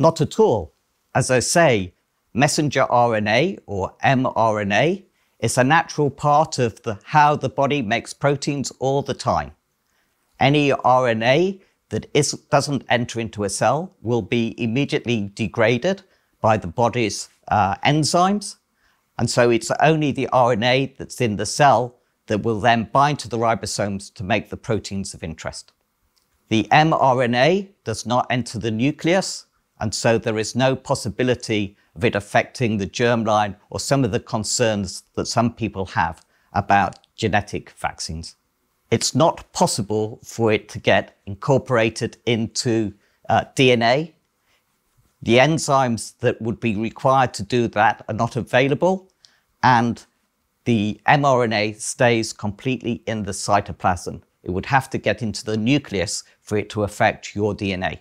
Not at all. As I say, messenger RNA or mRNA is a natural part of the, how the body makes proteins all the time. Any RNA that is, doesn't enter into a cell will be immediately degraded by the body's uh, enzymes. And so it's only the RNA that's in the cell that will then bind to the ribosomes to make the proteins of interest. The mRNA does not enter the nucleus and so there is no possibility of it affecting the germline or some of the concerns that some people have about genetic vaccines. It's not possible for it to get incorporated into uh, DNA. The enzymes that would be required to do that are not available, and the mRNA stays completely in the cytoplasm. It would have to get into the nucleus for it to affect your DNA.